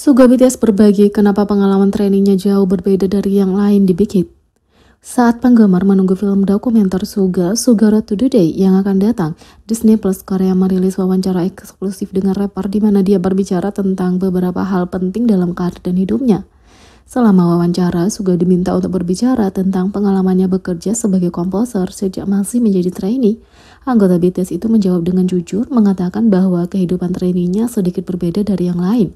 Suga BTS berbagi kenapa pengalaman trainingnya jauh berbeda dari yang lain di Big Hit. Saat penggemar menunggu film dokumenter Suga, Suga to Dede yang akan datang, Disney Plus Korea merilis wawancara eksklusif dengan rapper di mana dia berbicara tentang beberapa hal penting dalam karir dan hidupnya. Selama wawancara, Suga diminta untuk berbicara tentang pengalamannya bekerja sebagai komposer sejak masih menjadi trainee. Anggota BTS itu menjawab dengan jujur, mengatakan bahwa kehidupan trainee sedikit berbeda dari yang lain.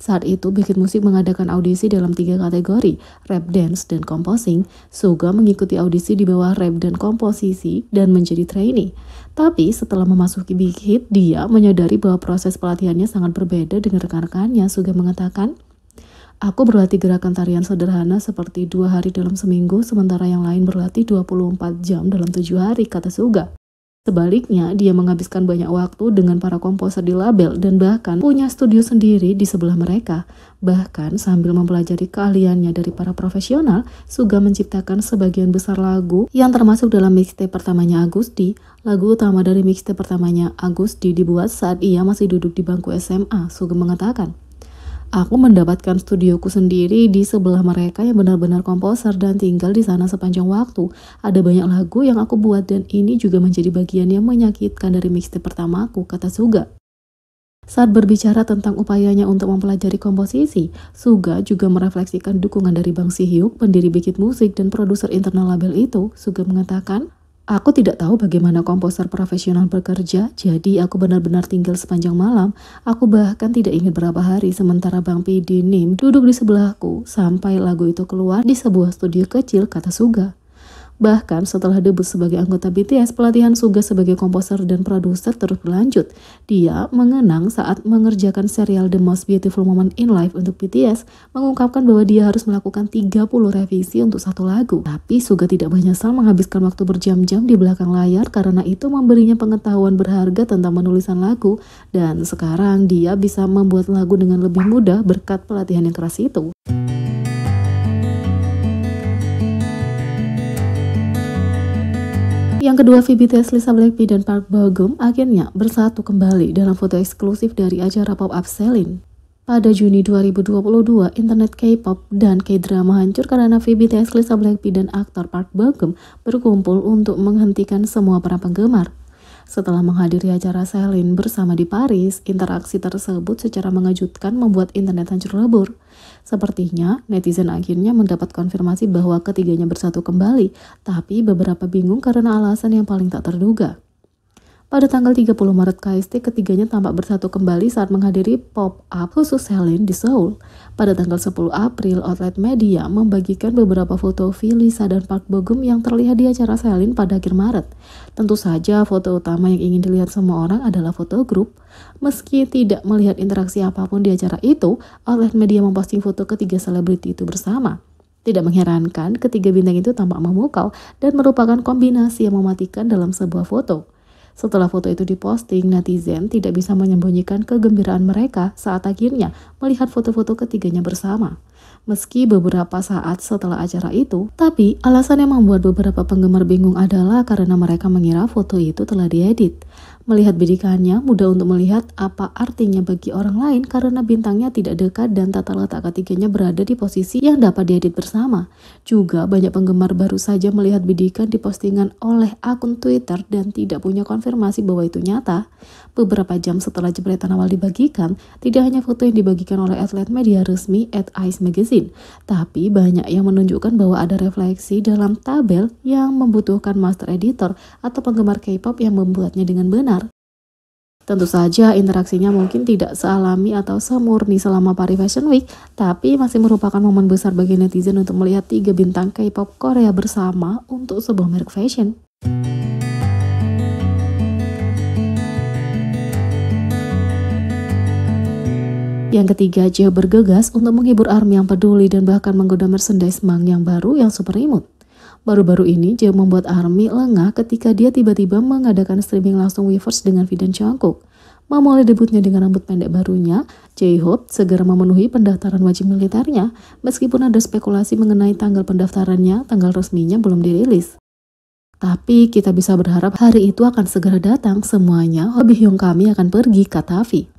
Saat itu, Bikin Musik mengadakan audisi dalam tiga kategori, rap dance dan composing. Suga mengikuti audisi di bawah rap dan komposisi dan menjadi trainee. Tapi setelah memasuki Big Hit, dia menyadari bahwa proses pelatihannya sangat berbeda dengan rekan-rekannya. Suga mengatakan, Aku berlatih gerakan tarian sederhana seperti dua hari dalam seminggu, sementara yang lain berlatih 24 jam dalam tujuh hari, kata Suga. Sebaliknya, dia menghabiskan banyak waktu dengan para komposer di label dan bahkan punya studio sendiri di sebelah mereka. Bahkan sambil mempelajari keahliannya dari para profesional, Suga menciptakan sebagian besar lagu yang termasuk dalam mixtape pertamanya Agusti. Lagu utama dari mixtape pertamanya Agusti dibuat saat ia masih duduk di bangku SMA, Suga mengatakan. Aku mendapatkan studioku sendiri di sebelah mereka yang benar-benar komposer dan tinggal di sana sepanjang waktu. Ada banyak lagu yang aku buat dan ini juga menjadi bagian yang menyakitkan dari mixtape pertamaku, kata Suga. Saat berbicara tentang upayanya untuk mempelajari komposisi, Suga juga merefleksikan dukungan dari Bang Sihyuk, pendiri Bikit Musik dan produser internal label itu. Suga mengatakan, Aku tidak tahu bagaimana komposer profesional bekerja, jadi aku benar-benar tinggal sepanjang malam. Aku bahkan tidak ingat berapa hari sementara Bang Pidi Nim duduk di sebelahku sampai lagu itu keluar di sebuah studio kecil, kata Suga. Bahkan setelah debut sebagai anggota BTS, pelatihan Suga sebagai komposer dan produser terus berlanjut. Dia mengenang saat mengerjakan serial The Most Beautiful Moment in Life untuk BTS, mengungkapkan bahwa dia harus melakukan 30 revisi untuk satu lagu. Tapi Suga tidak menyesal menghabiskan waktu berjam-jam di belakang layar karena itu memberinya pengetahuan berharga tentang penulisan lagu dan sekarang dia bisa membuat lagu dengan lebih mudah berkat pelatihan yang keras itu. Yang kedua, Phoebe Tesla Blackpink dan Park Gum akhirnya bersatu kembali dalam foto eksklusif dari acara pop-up Selin. Pada Juni 2022, internet K-pop dan K-drama hancur karena Phoebe Tesla Blackpink dan aktor Park Gum berkumpul untuk menghentikan semua para penggemar. Setelah menghadiri acara Selin bersama di Paris, interaksi tersebut secara mengejutkan membuat internet hancur lebur. Sepertinya, netizen akhirnya mendapat konfirmasi bahwa ketiganya bersatu kembali, tapi beberapa bingung karena alasan yang paling tak terduga. Pada tanggal 30 Maret KST, ketiganya tampak bersatu kembali saat menghadiri pop-up khusus Selin di Seoul. Pada tanggal 10 April, outlet media membagikan beberapa foto V, Lisa, dan Park Bogum yang terlihat di acara Selin pada akhir Maret. Tentu saja, foto utama yang ingin dilihat semua orang adalah foto grup. Meski tidak melihat interaksi apapun di acara itu, outlet media memposting foto ketiga selebriti itu bersama. Tidak mengherankan, ketiga bintang itu tampak memukau dan merupakan kombinasi yang mematikan dalam sebuah foto. Setelah foto itu diposting, netizen tidak bisa menyembunyikan kegembiraan mereka saat akhirnya melihat foto-foto ketiganya bersama. Meski beberapa saat setelah acara itu, tapi alasan yang membuat beberapa penggemar bingung adalah karena mereka mengira foto itu telah diedit. Melihat bidikannya, mudah untuk melihat apa artinya bagi orang lain karena bintangnya tidak dekat dan tata letak ketiganya berada di posisi yang dapat diedit bersama. Juga banyak penggemar baru saja melihat bidikan di postingan oleh akun Twitter dan tidak punya konfirmasi bahwa itu nyata. Beberapa jam setelah jepretan awal dibagikan, tidak hanya foto yang dibagikan oleh atlet media resmi at Ice Magazine, tapi banyak yang menunjukkan bahwa ada refleksi dalam tabel yang membutuhkan master editor atau penggemar K-pop yang membuatnya dengan benar Tentu saja interaksinya mungkin tidak sealami atau semurni selama Paris Fashion Week, tapi masih merupakan momen besar bagi netizen untuk melihat tiga bintang K-pop Korea bersama untuk sebuah merek fashion. Yang ketiga, Jeo bergegas untuk menghibur ARMY yang peduli dan bahkan menggoda merchandise Mang yang baru yang super imut. Baru-baru ini, Jae membuat ARMY lengah ketika dia tiba-tiba mengadakan streaming langsung Weverse dengan Vidan Jungkook. Memulai debutnya dengan rambut pendek barunya, J-Hope segera memenuhi pendaftaran wajib militernya, meskipun ada spekulasi mengenai tanggal pendaftarannya, tanggal resminya belum dirilis. Tapi kita bisa berharap hari itu akan segera datang semuanya, Hobi Hyung kami akan pergi, kata V.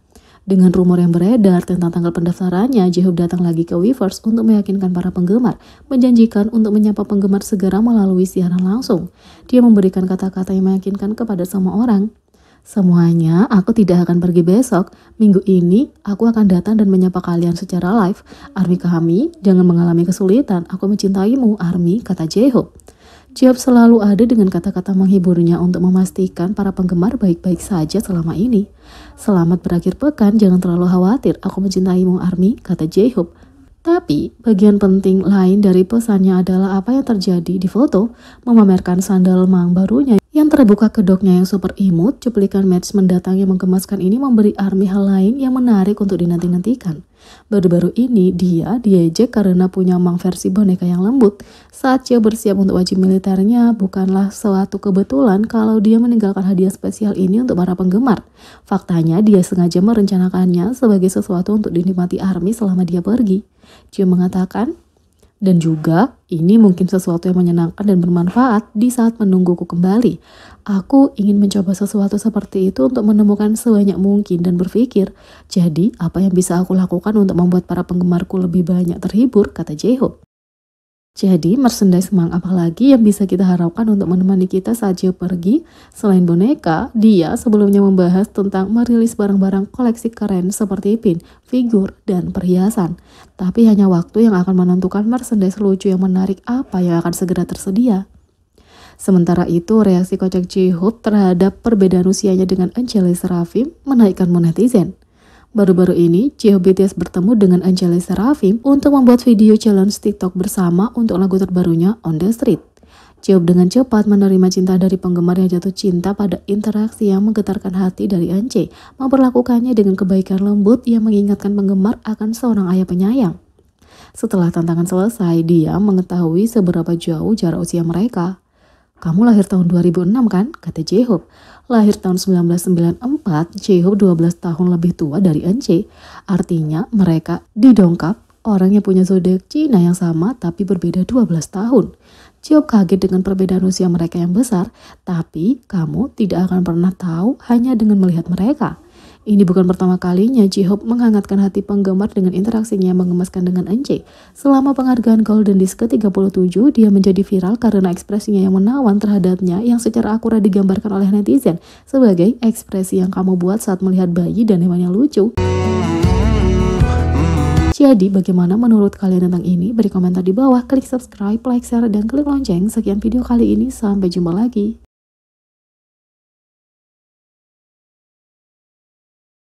Dengan rumor yang beredar tentang tanggal pendaftarannya, Jihub datang lagi ke Weverse untuk meyakinkan para penggemar, menjanjikan untuk menyapa penggemar segera melalui siaran langsung. Dia memberikan kata-kata yang meyakinkan kepada semua orang. Semuanya, aku tidak akan pergi besok. Minggu ini, aku akan datang dan menyapa kalian secara live. Army kami, jangan mengalami kesulitan. Aku mencintaimu, Army, kata Jehub. Jihab selalu ada dengan kata-kata menghiburnya untuk memastikan para penggemar baik-baik saja selama ini. Selamat berakhir pekan, jangan terlalu khawatir, aku mencintaimu Army, kata J-Hope. Tapi, bagian penting lain dari pesannya adalah apa yang terjadi di foto, memamerkan sandal mang barunya yang terbuka kedoknya yang super imut, cuplikan match mendatang yang menggemaskan ini memberi Army hal lain yang menarik untuk dinanti-nantikan. Baru-baru ini dia diejek karena punya mang versi boneka yang lembut. Saat Cio bersiap untuk wajib militernya, bukanlah suatu kebetulan kalau dia meninggalkan hadiah spesial ini untuk para penggemar. Faktanya dia sengaja merencanakannya sebagai sesuatu untuk dinikmati Army selama dia pergi. Cio mengatakan, dan juga, ini mungkin sesuatu yang menyenangkan dan bermanfaat di saat menungguku kembali. Aku ingin mencoba sesuatu seperti itu untuk menemukan sebanyak mungkin dan berpikir, jadi apa yang bisa aku lakukan untuk membuat para penggemarku lebih banyak terhibur, kata Jeho. Jadi, merchandise Mang apalagi yang bisa kita harapkan untuk menemani kita saat pergi? Selain boneka, dia sebelumnya membahas tentang merilis barang-barang koleksi keren seperti pin, figur, dan perhiasan. Tapi hanya waktu yang akan menentukan merchandise lucu yang menarik apa yang akan segera tersedia. Sementara itu, reaksi kocak j terhadap perbedaan usianya dengan Angelis Serafim menaikkan netizen. Baru-baru ini, Jeo BTS bertemu dengan Anjali Serafim untuk membuat video challenge TikTok bersama untuk lagu terbarunya On The Street. Jawab dengan cepat menerima cinta dari penggemar yang jatuh cinta pada interaksi yang menggetarkan hati dari Ance, memperlakukannya dengan kebaikan lembut yang mengingatkan penggemar akan seorang ayah penyayang. Setelah tantangan selesai, dia mengetahui seberapa jauh jarak usia mereka. Kamu lahir tahun 2006 kan? Kata J-Hope. Lahir tahun 1994, dua 12 tahun lebih tua dari Ence. Artinya mereka didongkap orang yang punya zodiak Cina yang sama tapi berbeda 12 tahun. Job kaget dengan perbedaan usia mereka yang besar, tapi kamu tidak akan pernah tahu hanya dengan melihat mereka. Ini bukan pertama kalinya J-Hope menghangatkan hati penggemar dengan interaksinya mengemaskan dengan NJ. Selama penghargaan Golden Disc ke-37, dia menjadi viral karena ekspresinya yang menawan terhadapnya yang secara akurat digambarkan oleh netizen sebagai ekspresi yang kamu buat saat melihat bayi dan hewan yang lucu. Jadi bagaimana menurut kalian tentang ini? Beri komentar di bawah, klik subscribe, like, share, dan klik lonceng. Sekian video kali ini, sampai jumpa lagi.